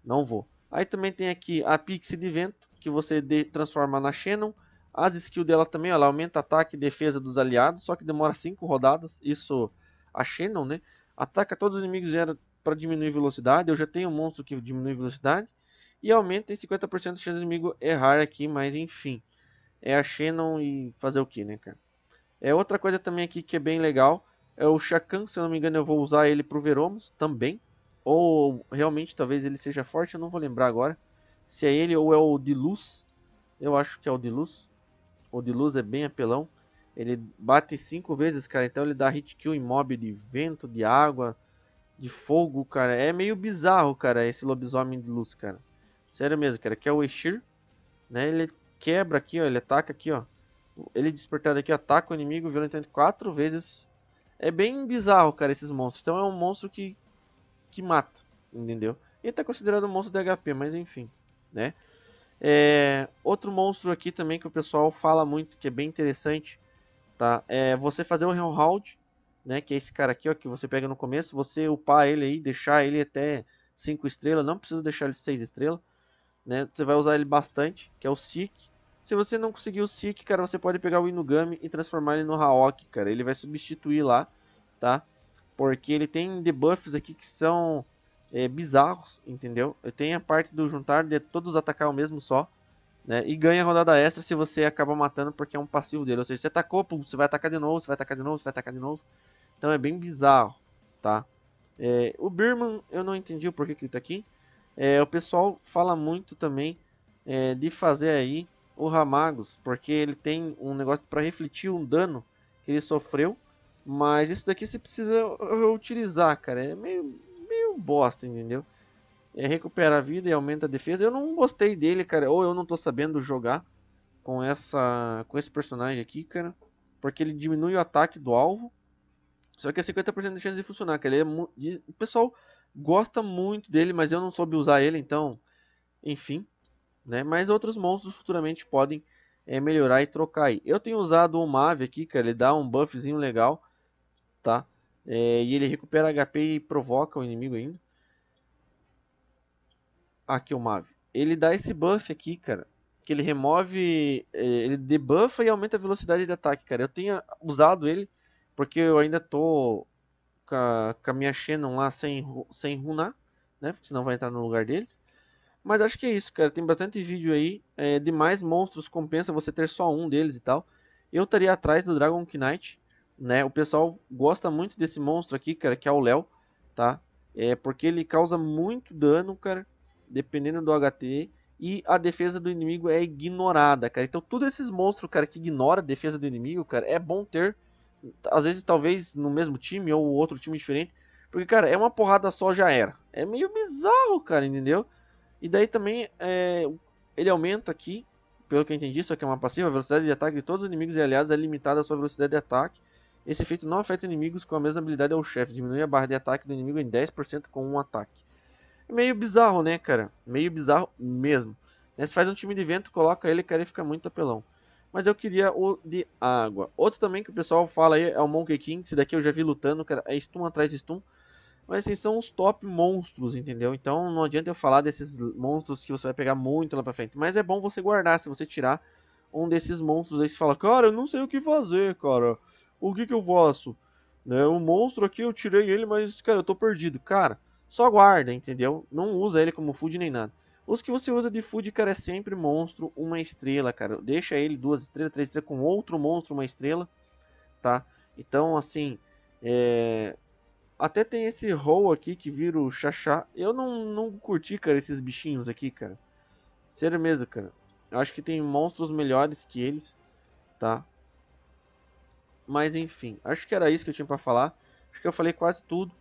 Não vou. Aí também tem aqui a Pixie de Vento, que você de, transforma na Shannon. As skills dela também, ela aumenta ataque e defesa dos aliados, só que demora 5 rodadas. Isso a Shannon, né? Ataca todos os inimigos, gera para diminuir velocidade. Eu já tenho um monstro que diminui velocidade. E aumenta em 50% a chance do inimigo errar aqui, mas enfim. É a Shannon e fazer o que, né, cara? É outra coisa também aqui que é bem legal. É o Shakan, se eu não me engano, eu vou usar ele pro Veromos também. Ou realmente talvez ele seja forte, eu não vou lembrar agora. Se é ele ou é o de luz. Eu acho que é o de luz. O de luz é bem apelão. Ele bate 5 vezes, cara. Então ele dá hit kill em mob de vento, de água, de fogo, cara. É meio bizarro, cara, esse lobisomem de luz, cara. Sério mesmo, cara. Que é o eshir né? Ele quebra aqui, ó. Ele ataca aqui, ó. Ele despertado aqui, ataca o inimigo violentamente quatro vezes. É bem bizarro, cara, esses monstros. Então é um monstro que, que mata, entendeu? E tá considerado um monstro de HP, mas enfim, né? É... Outro monstro aqui também que o pessoal fala muito, que é bem interessante, tá? É você fazer o round né? Que é esse cara aqui, ó, que você pega no começo, você upar ele aí, deixar ele até 5 estrelas, não precisa deixar ele 6 estrelas, né? Você vai usar ele bastante, que é o Seek. Se você não conseguir o Seek, cara, você pode pegar o Inugami e transformar ele no Haok, cara. Ele vai substituir lá, tá? Porque ele tem debuffs aqui que são é, bizarros, entendeu? Tem a parte do juntar de todos atacar o mesmo só, né? E ganha rodada extra se você acaba matando porque é um passivo dele. Ou seja, você atacou, pum, você vai atacar de novo, você vai atacar de novo, você vai atacar de novo. Então é bem bizarro, tá? É, o Birman, eu não entendi o porquê que ele tá aqui. É, o pessoal fala muito também é, de fazer aí o Ramagos, porque ele tem um negócio para refletir um dano que ele sofreu. Mas isso daqui você precisa utilizar, cara. É meio, meio bosta, entendeu? é, recupera a vida e aumenta a defesa. Eu não gostei dele, cara. Ou eu não tô sabendo jogar com essa com esse personagem aqui, cara. Porque ele diminui o ataque do alvo. Só que é 50% de chance de funcionar, cara. Ele é, o pessoal gosta muito dele, mas eu não soube usar ele, então... Enfim, né? Mas outros monstros futuramente podem é, melhorar e trocar aí. Eu tenho usado o Mave aqui, cara. Ele dá um buffzinho legal, tá? É, e ele recupera HP e provoca o inimigo ainda aqui o Mavi. Ele dá esse buff aqui, cara. Que ele remove. Eh, ele debuffa e aumenta a velocidade de ataque, cara. Eu tenho usado ele porque eu ainda tô com a, com a minha Xenon lá sem, sem runar, né? Porque senão vai entrar no lugar deles. Mas acho que é isso, cara. Tem bastante vídeo aí. É, de mais monstros compensa você ter só um deles e tal. Eu estaria atrás do Dragon Knight, né? O pessoal gosta muito desse monstro aqui, cara, que é o Léo, tá? É porque ele causa muito dano, cara dependendo do HT, e a defesa do inimigo é ignorada, cara. Então, todos esses monstros, cara, que ignora a defesa do inimigo, cara, é bom ter, às vezes, talvez, no mesmo time ou outro time diferente, porque, cara, é uma porrada só, já era. É meio bizarro, cara, entendeu? E daí também, é, ele aumenta aqui, pelo que eu entendi, isso que é uma passiva, a velocidade de ataque de todos os inimigos e aliados é limitada à sua velocidade de ataque. Esse efeito não afeta inimigos com a mesma habilidade ao chefe, diminui a barra de ataque do inimigo em 10% com um ataque meio bizarro, né, cara? Meio bizarro mesmo. Né? Se faz um time de vento, coloca ele, cara, e fica muito apelão. Mas eu queria o de água. Outro também que o pessoal fala aí é o Monkey King. Esse daqui eu já vi lutando, cara. É stun atrás de stun. Mas esses assim, são os top monstros, entendeu? Então não adianta eu falar desses monstros que você vai pegar muito lá pra frente. Mas é bom você guardar. Se você tirar um desses monstros aí, você fala... Cara, eu não sei o que fazer, cara. O que que eu faço? Né? O monstro aqui eu tirei ele, mas, cara, eu tô perdido. Cara só guarda, entendeu? Não usa ele como food nem nada. Os que você usa de food, cara, é sempre monstro, uma estrela, cara. Deixa ele duas estrelas, três estrelas com outro monstro, uma estrela, tá? Então, assim, é... Até tem esse roll aqui que vira o chachá. Eu não, não curti, cara, esses bichinhos aqui, cara. Sério mesmo, cara. Eu acho que tem monstros melhores que eles, tá? Mas enfim, acho que era isso que eu tinha pra falar. Acho que eu falei quase tudo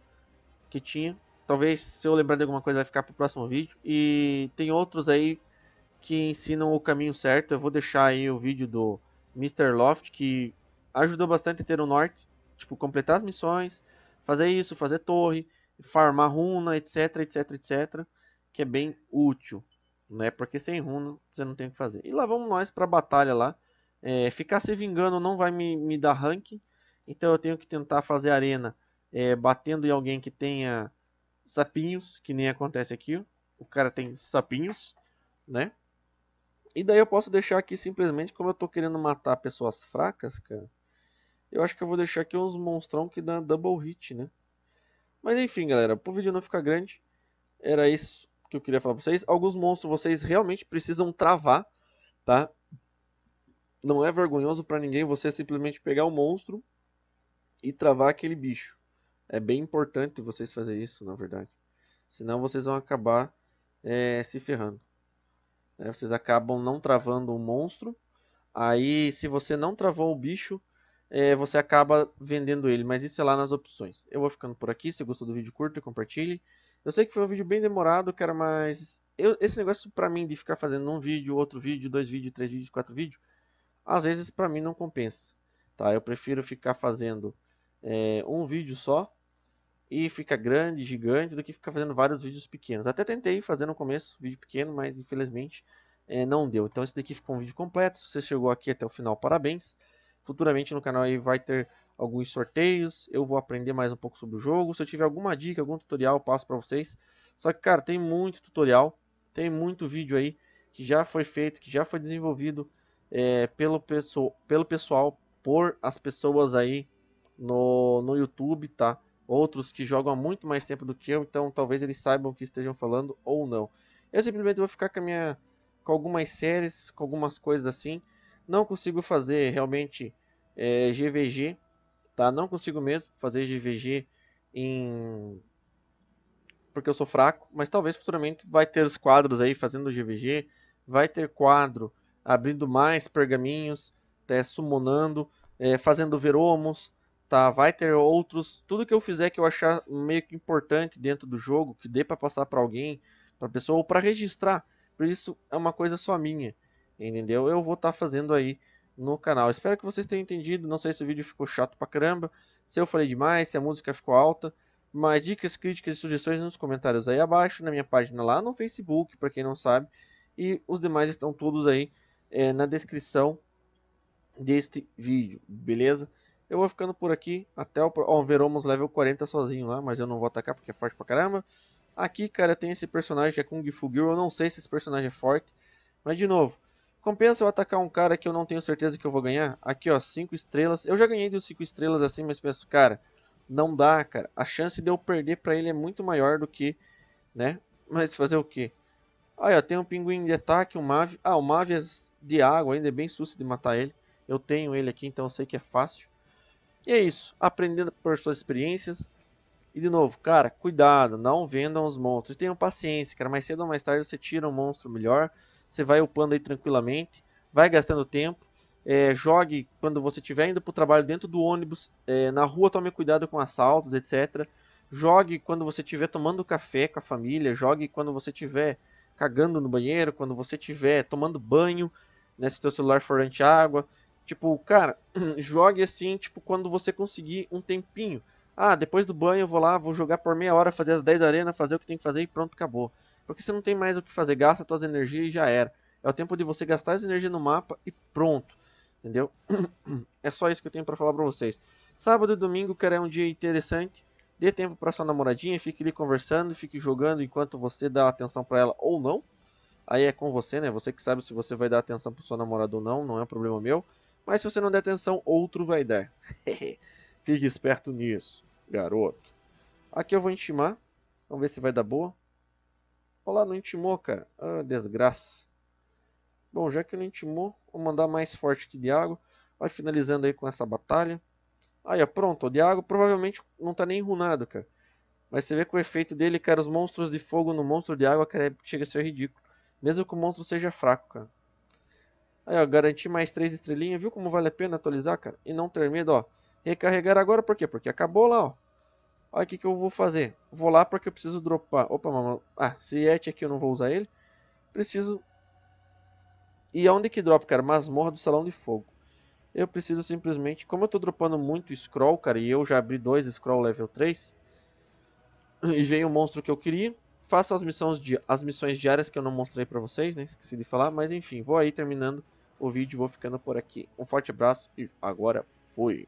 que tinha. Talvez se eu lembrar de alguma coisa vai ficar para o próximo vídeo. E tem outros aí que ensinam o caminho certo. Eu vou deixar aí o vídeo do Mr. Loft que ajudou bastante a ter o norte, tipo completar as missões, fazer isso, fazer torre, farmar runa, etc, etc, etc, que é bem útil, né? Porque sem runa você não tem o que fazer. E lá vamos nós para a batalha lá. É, ficar se vingando não vai me, me dar ranking, então eu tenho que tentar fazer arena é, batendo em alguém que tenha sapinhos, que nem acontece aqui. O cara tem sapinhos, né? E daí eu posso deixar aqui simplesmente, como eu tô querendo matar pessoas fracas, cara. Eu acho que eu vou deixar aqui uns monstrão que dá double hit, né? Mas enfim, galera, pro vídeo não ficar grande, era isso que eu queria falar pra vocês. Alguns monstros vocês realmente precisam travar, tá? Não é vergonhoso para ninguém você simplesmente pegar o um monstro e travar aquele bicho. É bem importante vocês fazerem isso, na verdade. Senão vocês vão acabar é, se ferrando. É, vocês acabam não travando o um monstro. Aí, se você não travou o bicho, é, você acaba vendendo ele. Mas isso é lá nas opções. Eu vou ficando por aqui. Se gostou do vídeo, curta e compartilhe. Eu sei que foi um vídeo bem demorado, cara, mas... Eu, esse negócio pra mim de ficar fazendo um vídeo, outro vídeo, dois vídeos, três vídeos, quatro vídeos... Às vezes pra mim não compensa, tá? Eu prefiro ficar fazendo é, um vídeo só e fica grande, gigante, do que ficar fazendo vários vídeos pequenos. Até tentei fazer no começo vídeo pequeno, mas infelizmente é, não deu. Então esse daqui ficou um vídeo completo. Se você chegou aqui até o final, parabéns. Futuramente no canal aí vai ter alguns sorteios, eu vou aprender mais um pouco sobre o jogo. Se eu tiver alguma dica, algum tutorial, eu passo para vocês. Só que, cara, tem muito tutorial, tem muito vídeo aí que já foi feito, que já foi desenvolvido é, pelo, pelo pessoal, por as pessoas aí no, no YouTube, tá? outros que jogam há muito mais tempo do que eu, então talvez eles saibam o que estejam falando ou não. Eu simplesmente vou ficar com, minha, com algumas séries, com algumas coisas assim. Não consigo fazer realmente é, GVG, tá? Não consigo mesmo fazer GVG em porque eu sou fraco, mas talvez futuramente vai ter os quadros aí fazendo GVG, vai ter quadro abrindo mais pergaminhos, até summonando, é, fazendo veromos, Tá, vai ter outros. Tudo que eu fizer que eu achar meio que importante dentro do jogo, que dê para passar para alguém, para pessoa ou para registrar, por isso é uma coisa só minha, entendeu? Eu vou estar tá fazendo aí no canal. Espero que vocês tenham entendido. Não sei se o vídeo ficou chato pra caramba, se eu falei demais, se a música ficou alta. Mas dicas, críticas e sugestões nos comentários aí abaixo, na minha página lá no Facebook, para quem não sabe. E os demais estão todos aí é, na descrição deste vídeo, beleza? Eu vou ficando por aqui até o... Ó, oh, Veromos level 40 sozinho lá, mas eu não vou atacar porque é forte pra caramba. Aqui, cara, tem esse personagem que é Kung Fu Girl. Eu não sei se esse personagem é forte. Mas, de novo, compensa eu atacar um cara que eu não tenho certeza que eu vou ganhar? Aqui, ó, 5 estrelas. Eu já ganhei de 5 estrelas assim, mas penso, cara, não dá, cara. A chance de eu perder pra ele é muito maior do que, né? Mas fazer o quê? Olha, ah, tem um pinguim de ataque, um Mavi. Ah, o Mavi é de água ainda, é bem susto de matar ele. Eu tenho ele aqui, então eu sei que é fácil. E é isso, aprendendo por suas experiências. E de novo, cara, cuidado, não vendam os monstros. Tenham paciência, cara, mais cedo ou mais tarde você tira um monstro melhor. Você vai upando aí tranquilamente, vai gastando tempo. É, jogue quando você estiver indo para o trabalho dentro do ônibus, é, na rua tome cuidado com assaltos, etc. Jogue quando você estiver tomando café com a família, jogue quando você estiver cagando no banheiro, quando você estiver tomando banho, né, se teu celular for anti água. Tipo, cara, jogue assim, tipo, quando você conseguir um tempinho. Ah, depois do banho eu vou lá, vou jogar por meia hora, fazer as 10 arenas, fazer o que tem que fazer e pronto, acabou. Porque você não tem mais o que fazer, gasta suas energias e já era. É o tempo de você gastar as energias no mapa e pronto. Entendeu? é só isso que eu tenho para falar para vocês. Sábado e domingo, cara, é um dia interessante. Dê tempo para sua namoradinha, fique ali conversando, fique jogando enquanto você dá atenção para ela ou não. Aí é com você, né? Você que sabe se você vai dar atenção para sua namorada ou não, não é um problema meu. Mas se você não der atenção, outro vai dar. Fique esperto nisso, garoto. Aqui eu vou intimar. Vamos ver se vai dar boa. Olá, não intimou, cara. Ah, desgraça. Bom, já que não intimou, vou mandar mais forte que Diago. Vai finalizando aí com essa batalha. Aí, ó, pronto. O Diago provavelmente não tá nem runado, cara. Mas você vê que o efeito dele, cara, os monstros de fogo no monstro de água, cara, chega a ser ridículo. Mesmo que o monstro seja fraco, cara. Aí, ó, garanti mais três estrelinhas. Viu como vale a pena atualizar, cara? E não ter medo, ó. Recarregar agora, por quê? Porque acabou lá, ó. Olha o que, que eu vou fazer. Vou lá porque eu preciso dropar. Opa, mano. Ah, esse Yeti aqui eu não vou usar ele. Preciso... E aonde que dropa, cara? Masmorra do Salão de Fogo. Eu preciso simplesmente... Como eu tô dropando muito scroll, cara, e eu já abri dois scroll level 3... E veio o monstro que eu queria faça as missões, de, as missões diárias que eu não mostrei para vocês, né? Esqueci de falar, mas enfim, vou aí terminando o vídeo, vou ficando por aqui. Um forte abraço e agora fui!